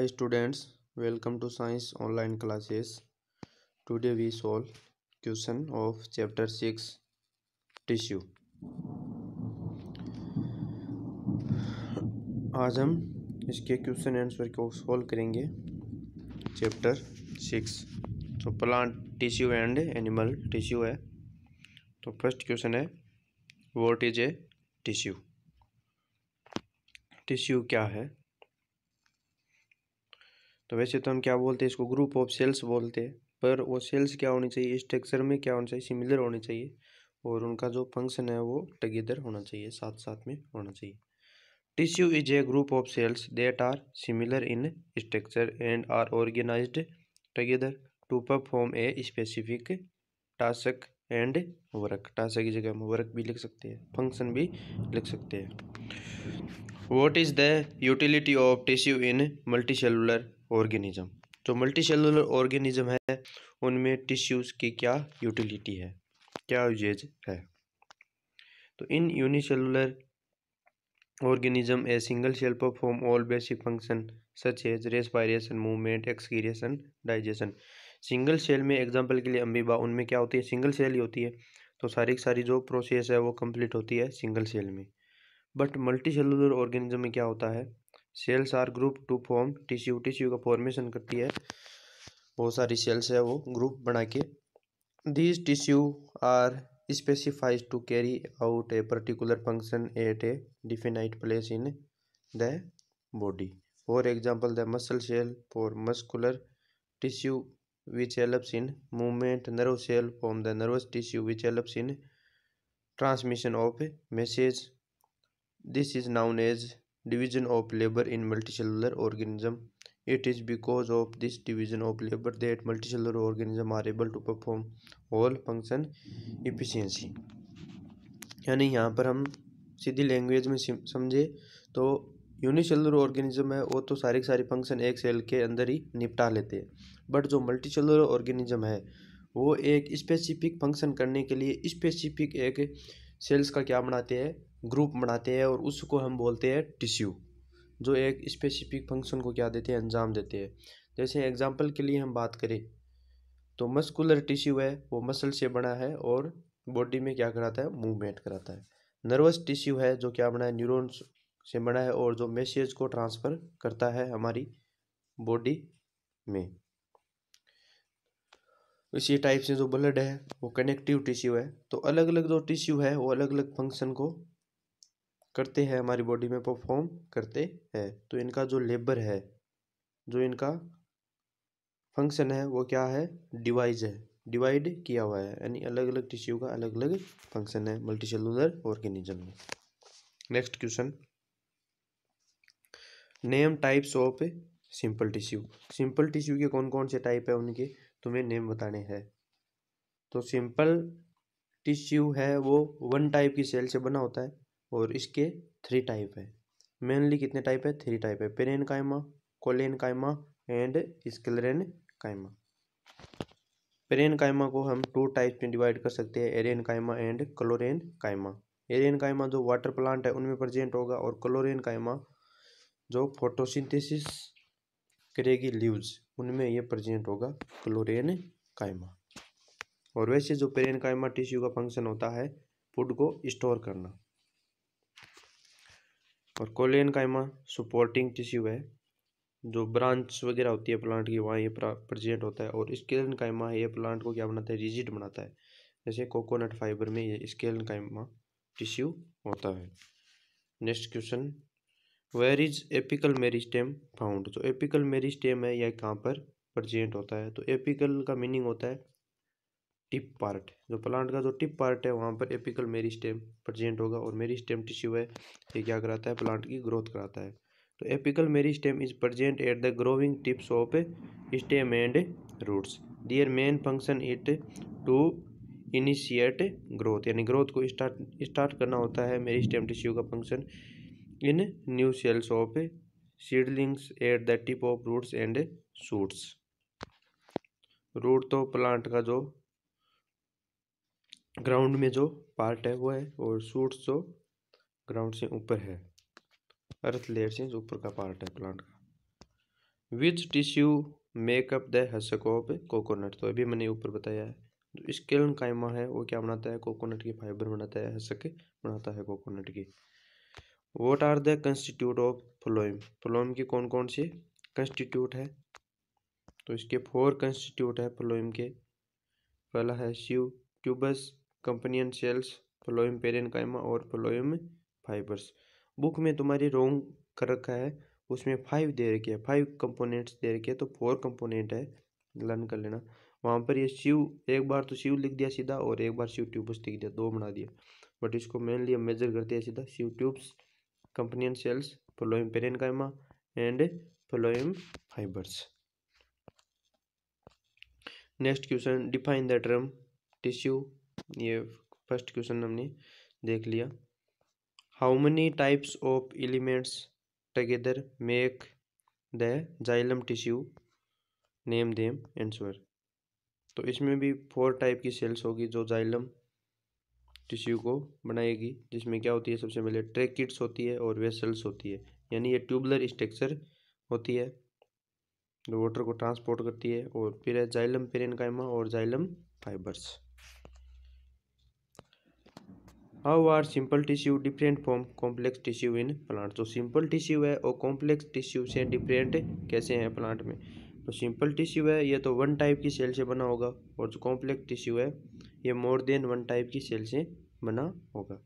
Hi students, welcome to Science Online Classes. Today we solve question of chapter 6 tissue. आज हम इसके question answer को solve करेंगे chapter six तो plant tissue and animal tissue है तो फर्स्ट क्वेश्चन है what is a tissue tissue क्या है तो वैसे तो हम क्या बोलते हैं इसको ग्रुप ऑफ सेल्स बोलते हैं पर वो सेल्स क्या होनी चाहिए स्ट्रक्चर में क्या होना चाहिए सिमिलर होनी चाहिए और उनका जो फंक्शन है वो टगेदर होना चाहिए साथ साथ में होना चाहिए tissue is a group of cells that are similar in structure and are organise together to perform a specific task and work task की जगह हम वर्क भी लिख सकते हैं फंक्शन भी लिख सकते हैं what is the utility of tissue in multi cellular organism जो मल्टी सेलुलर ऑर्गेनिज्म है उनमें टिश्यूज़ की क्या यूटिलिटी है क्या यूजेज है तो in unicellular organism a single cell perform all basic function such as respiration movement excretion digestion single cell में एग्जांपल के लिए अम्बीबा उनमें क्या होती है सिंगल सेल ही होती है तो सारी सारी जो प्रोसेस है वो कंप्लीट होती है सिंगल सेल में बट मल्टी सेलुलर ऑर्गेनिज्म में क्या होता है cells are group to form tissue tissue का फॉर्मेशन करती है बहुत सारी सेल्स है वो ग्रुप बना के these tissue are specialised to carry out a particular function at a definite place in the body for example the muscle cell for muscular tissue which helps in movement nerve cell form the nervous tissue which helps in transmission of message this is known as division of labor in multicellular organism it is because of this division of labor that multicellular organism are able to perform all function efficiency यानी यहाँ पर हम सीधी language में समझे तो unicellular organism है वो तो सारे के सारे फंक्शन एक सेल के अंदर ही निपटा लेते हैं बट जो मल्टीसेलुलर ऑर्गेनिज्म है वो एक स्पेसिफिक फंक्शन करने के लिए स्पेसिफिक एक सेल्स का क्या बनाते हैं ग्रुप बनाते हैं और उसको हम बोलते हैं टिश्यू जो एक स्पेसिफिक फंक्शन को क्या देते हैं अंजाम देते हैं जैसे एग्जाम्पल के लिए हम बात करें तो मस्कुलर टिश्यू है वो मसल से बना है और बॉडी में क्या कराता है मूवमेंट कराता है नर्वस टिश्यू है जो क्या बना है न्यूरोन्स से बना है और जो मैसेज को ट्रांसफ़र करता है हमारी बॉडी में इसी टाइप से जो ब्लड है वो कनेक्टिव टिश्यू है तो अलग अलग जो टिश्यू है वो अलग अलग फंक्शन को करते हैं हमारी बॉडी में परफॉर्म करते हैं तो इनका जो लेबर है जो इनका फंक्शन है वो क्या है डिवाइज है डिवाइड किया हुआ है यानी अलग अलग टिश्यू का अलग अलग फंक्शन है मल्टी सेलुलर ऑर्गेनिज्म में next question name types of simple tissue simple tissue के कौन कौन से टाइप है उनके तुम्हें नेम बताने हैं तो सिंपल टिश्यू है वो वन टाइप की सेल से बना होता है और इसके थ्री टाइप है मेनली कितने टाइप है थ्री टाइप है पेरेन कायमा कोलेन कायमा एंड स्केलरेन कायमा पेरेन कायमा को हम टू टाइप्स में डिवाइड कर सकते हैं एरेन कायमा एंड क्लोरेन कायमा एरेन कायमा जो वाटर प्लांट है उनमें प्रजेंट होगा और क्लोरेन कायमा जो फोटोसिंथेसिस करेगी लीव्स उनमें यह प्रेजेंट होगा क्लोरेन कायमा और वैसे जो पेरेन कायमा टिश्यू का फंक्शन होता है फूड को स्टोर करना और कोलेन कायमा सपोर्टिंग टिश्यू है जो ब्रांच वगैरह होती है प्लांट की वहाँ ये प्रजेंट होता है और स्केलन कायमा ये प्लांट को क्या बनाता है रिजिड बनाता है जैसे कोकोनट फाइबर में ये स्केलन कायमा टिश्यू होता है next question where is apical meristem found तो एपिकल मेरिस्टेम है यह कहाँ पर प्रजेंट होता है तो एपिकल का मीनिंग होता है टिप पार्ट जो प्लांट का जो टिप पार्ट है वहाँ पर एपिकल मेरिस्टेम प्रजेंट होगा और मेरिस्टेम टिश्यू है ये क्या कराता है प्लांट की ग्रोथ कराता है तो apical meristem is present at the growing tips of stem and roots their main function it to initiate growth यानी ग्रोथ को स्टार्ट स्टार्ट करना होता है मेरिस्टेम टिश्यू का function in new cells of seedlings at the tip of roots and shoots root तो plant का जो ground में जो पार्ट है वो है और शूट्स जो ग्राउंड से ऊपर है अर्थ लेयर से ऊपर का पार्ट है प्लांट का which tissue make up the husk of coconut तो अभी मैंने ऊपर बताया है जो स्केलन कायमा है वो क्या बनाता है कोकोनट की फाइबर बनाता है हसक बनाता है कोकोनट की what are the constitute of phloem phloem की कौन कौन सी कंस्टिट्यूट है तो इसके फोर कंस्टिट्यूट है फ्लोइम के पहला है शिव ट्यूबस कंपनियन सेल्स फ्लोइम कायमा और फ्लोइम फाइबर्स बुक में तुम्हारी रोंग कर रखा है उसमें फाइव दे रखे है फाइव कंपोनेंट्स दे रखे हैं तो फोर कंपोनेंट है लर्न कर लेना वहाँ पर ये शिव एक बार तो शिव लिख दिया सीधा और एक बार शिव ट्यूब्स लिख दिया दो बना दिया बट इसको मेनली हम मेजर करते हैं सीधा sieve tubes companion cells following parenchyma and phloem fibres next question define the term tissue ये फर्स्ट क्वेश्चन हमने देख लिया how many types of elements together make the xylem tissue name them answer तो इसमें भी फोर टाइप की sales होगी जो जाइलम टिश्यू को बनाएगी जिसमें क्या होती है सबसे पहले ट्रेकिट्स होती है और वेसल्स होती है यानी ये ट्यूबलर स्ट्रक्चर होती है जो वाटर को ट्रांसपोर्ट करती है और फिर है जाइलम पेरेनकाइमा और xylem fibres how are simple tissue different form complex tissue in plant तो सिंपल टिश्यू है और कॉम्प्लेक्स टिश्यू से डिफरेंट कैसे हैं प्लांट में तो सिंपल टिश्यू है ये तो वन टाइप की सेल से बना होगा और जो कॉम्प्लेक्स टिश्यू है ये मोर देन वन टाइप की सेल से बना होगा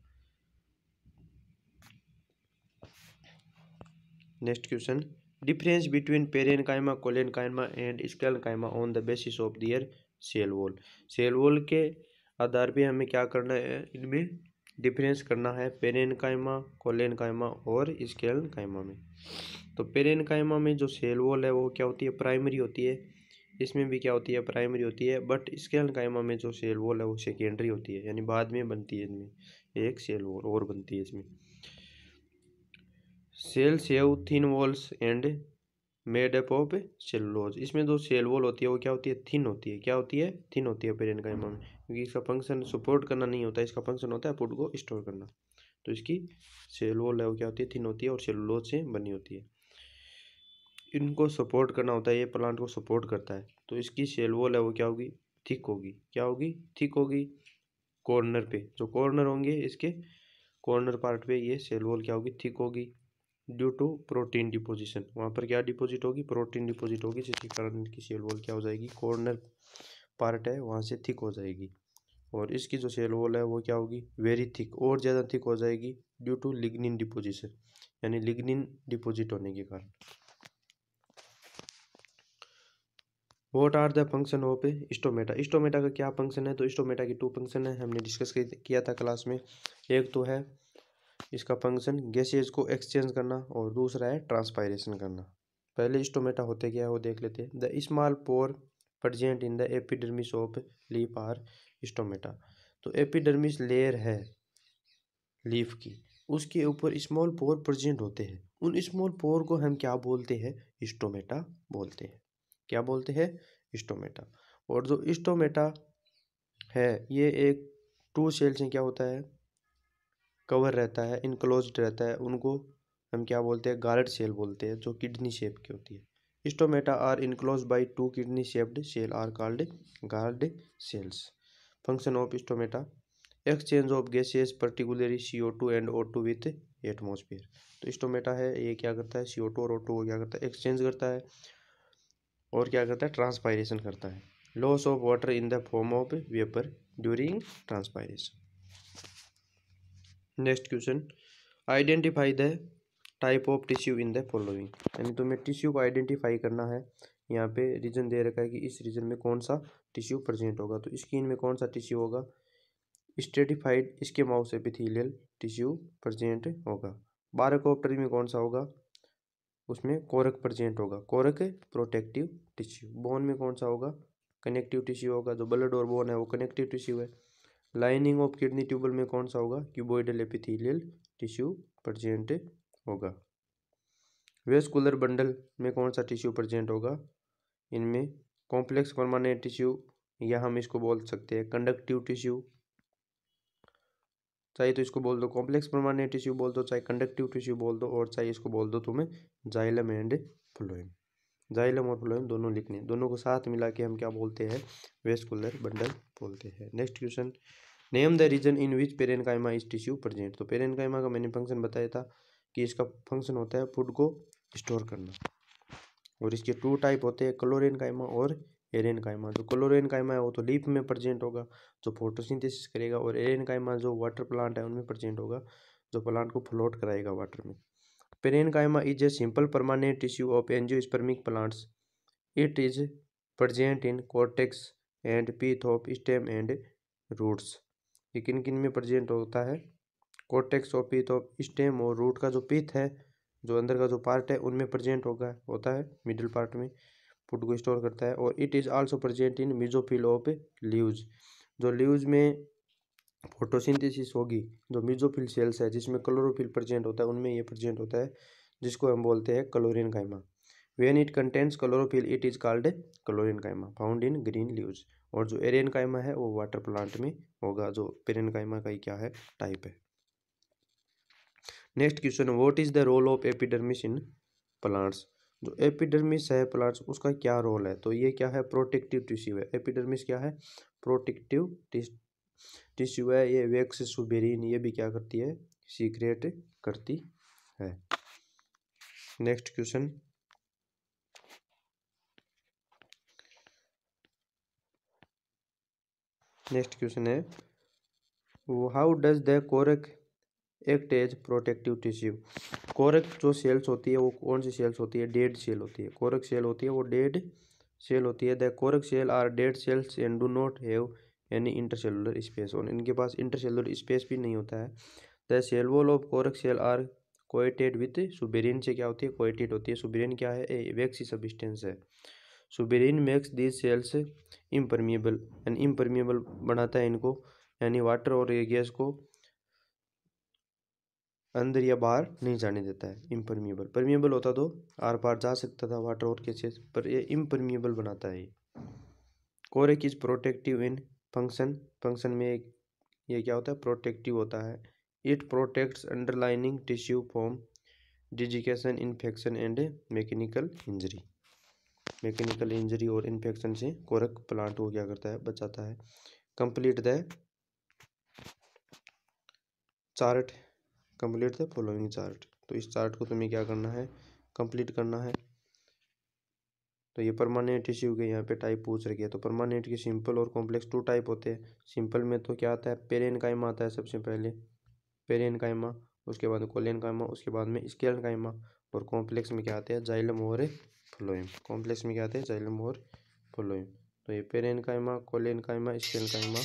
नेक्स्ट क्वेश्चन डिफरेंस बिटवीन कायमा कोलेन कायमा एंड कायमा on the basis of their cell wall cell wall के आधार पे हमें क्या करना है इनमें डिफरेंस करना है कायमा पेरेनकाइमा कायमा और स्केल कायमा में तो कायमा में जो सेल वॉल है वो क्या होती है प्राइमरी होती है इसमें भी क्या होती है प्राइमरी होती है बट इसके में जो सेल वॉल है वो सेकेंडरी होती है यानी बाद में बनती है इसमें एक सेल वॉल और बनती है इसमें सेल सेव thin walls and made up of cellulose इसमें जो सेल वॉल होती है वो क्या होती है थिन होती है क्या होती है थिन होती है पेरेंट का में क्योंकि इसका फंक्शन सपोर्ट करना नहीं होता इसका फंक्शन होता है फूड को स्टोर करना तो इसकी सेल वॉल है वो क्या होती है थिन होती है और सेलोज से बनी होती है इनको सपोर्ट करना होता है ये प्लांट को सपोर्ट करता है तो इसकी सेल वॉल है वो क्या होगी थिक होगी क्या होगी थिक होगी कॉर्नर पे जो कॉर्नर होंगे इसके कॉर्नर पार्ट पे ये सेल वॉल क्या होगी थिक होगी ड्यू टू प्रोटीन डिपोजिशन वहाँ पर क्या डिपोजिट होगी प्रोटीन डिपोजिट होगी जिसके कारण इनकी सेल वॉल क्या हो जाएगी कॉर्नर पार्ट है वहाँ से थिक हो जाएगी और इसकी जो सेल वॉल है वो क्या होगी वेरी थिक और ज़्यादा थिक हो जाएगी ड्यू टू लिग्निन डिपोजिशन यानी लिग्निन डिपोजिट होने के कारण what are the function of stomata stomata का क्या फंक्शन है तो स्टोमेटा की टू फंक्शन है हमने डिस्कस किया था क्लास में एक तो है इसका फंक्शन गैसेज को एक्सचेंज करना और दूसरा है ट्रांसपायरेशन करना पहले स्टोमेटा होते क्या है वो देख लेते हैं the small pore present in the epidermis of leaf are stomata तो एपिडर्मिस लेयर है लीफ की उसके ऊपर स्मॉल पोर प्रजेंट होते हैं उन स्मॉल पोर को हम क्या बोलते हैं स्टोमेटा बोलते हैं क्या बोलते हैं इस्टोमेटा और जो इस्टोमेटा है ये एक टू सेल्स से क्या होता है कवर रहता है इनक्लोज रहता है उनको हम क्या बोलते हैं गार्ड सेल बोलते हैं जो किडनी शेप की होती है stomata are enclose by two kidney shaped cell are called guard cells function of stomata exchange of gases particularly C O two and O two with atmosphere तो stomata है ये क्या करता है सी ओ टू और ओ टू क्या करता है एक्सचेंज करता है और क्या करता है ट्रांसपायरेशन करता है loss of water in the form of vapour during transpiration next question identify the type of tissue in the following यानी तुम्हें टिश्यू को आइडेंटिफाई करना है यहाँ पे रीजन दे रखा है कि इस रीजन में कौन सा टिश्यू प्रेजेंट होगा तो स्किन में कौन सा टिश्यू होगा स्टेटिफाइड इसके माउस एपिथेलियल टिश्यू प्रेजेंट होगा बारकोप्टरी में कौन सा होगा उसमें कोरक प्रजेंट होगा कोरक प्रोटेक्टिव टिश्यू बोन में कौन सा होगा कनेक्टिव टिश्यू होगा जो ब्लड और बोन है वो कनेक्टिव टिश्यू है लाइनिंग ऑफ किडनी ट्यूबल में कौन सा होगा क्यूबोइडल एपिथेलियल टिश्यू प्रजेंट होगा वेस्कुलर बंडल में कौन सा टिश्यू प्रजेंट होगा इनमें कॉम्प्लेक्स परमानेंट टिश्यू या हम इसको बोल सकते हैं कंडक्टिव टिश्यू चाहे तो इसको बोल दो कॉम्प्लेक्स परमानेंट टिश्यू बोल दो चाहे कंडक्टिव टिश्यू बोल दो और चाहे इसको बोल दो तुम्हें जाइलम एंड फ्लोइम जाइलम और फ्लोइम दोनों लिखने दोनों को साथ मिला के हम क्या बोलते हैं वेस्कुलर बंडल बोलते हैं next question name the region in which parenchyma is tissue present तो पेरेनकाइमा का मैंने फंक्शन बताया था कि इसका फंक्शन होता है फूड को स्टोर करना और इसके टू टाइप होते हैं क्लोरेनकाइमा और एरेनकाइमा जो क्लोरेन कायमा है वो तो लीफ में प्रजेंट होगा जो फोटोसिंथेसिस करेगा और एरेन कायमा जो वाटर प्लांट है उनमें प्रजेंट होगा जो प्लांट को फ्लोट कराएगा वाटर में parenchyma is a simple permanent tissue of spermic plants it is present in cortex and pith of stem and roots ये किन किन में प्रजेंट होता है cortex of pith of stem और रूट का जो पीथ है जो अंदर का जो पार्ट है उनमें प्रजेंट होगा होता है मिडिल पार्ट में फूड को स्टोर करता है और it is also present in mesophyll of leaves जो लीव्स में फोटोसिंथेसिस होगी जो मिजोफिल सेल्स है जिसमें क्लोरोफिल प्रजेंट होता है उनमें ये प्रजेंट होता है जिसको हम बोलते हैं chlorenchyma when it contents chlorophyll it is called chlorenchyma found in green leaves और जो एरियन कायमा है वो वाटर प्लांट में होगा जो पेरियन कायमा का ही क्या है टाइप है next question what is the role of epidermis in plants जो तो एपिडर्मिस है प्लांट्स उसका क्या रोल है तो ये क्या है प्रोटेक्टिव टिश्यू है एपिडर्मिस क्या है प्रोटेक्टिव टिश्यू है ये वैक्स सुबेरिन ये भी क्या करती है सीक्रेट करती है नेक्स्ट क्वेश्चन नेक्स्ट क्वेश्चन है how does the cork act as protective tissue cork जो सेल्स होती है वो कौन सी सेल्स होती है डेड सेल होती है कोरक सेल होती है वो डेड सेल होती है the cork cell are dead cells and do not have यानी इंटरसेलुलर स्पेस और इनके पास इंटरसेलुलर स्पेस भी नहीं होता है the cell of cork cell are coated with suberin से क्या होती है कोएटेड होती है सुबेरिन क्या है ए वैक्सी सबिस्टेंस है suberin makes these cells impermeable and impermeable बनाता है इनको यानी वाटर और ये गैस को अंदर या बाहर नहीं जाने देता है इम्परमिएबल परमिएबल होता तो आर पार जा सकता था वाटर और केसेस पर ये इम्परमिएबल बनाता है cork is protective in function function में एक ये क्या होता है प्रोटेक्टिव होता है it protects underlining tissue from desiccation infection and mechanical injury mechanical injury और इन्फेक्शन से कोरक प्लांट को क्या करता है बचाता है complete the chart complete the following chart तो इस चार्ट को तुम्हें क्या करना है कंप्लीट करना है तो ये परमानेंट इश्यू के यहाँ पे टाइप पूछ रखी है तो परमानेंट के सिंपल और कॉम्प्लेक्स टू टाइप होते हैं सिंपल में तो क्या आता है पेरेन कायमा आता है सबसे पहले पेरेन कायमा उसके बाद कोलेन कायमा उसके बाद में स्केल कायमा और कॉम्प्लेक्स में क्या आते हैं जाइलम और फ्लोइम कॉम्प्लेक्स में क्या आते हैं जाइलम और फ्लोइम तो ये पेरेन कायमा कोलेन कायमा स्केल कायमा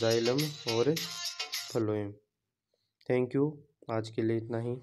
जाइलम और फ्लोइम थैंक यू आज के लिए इतना ही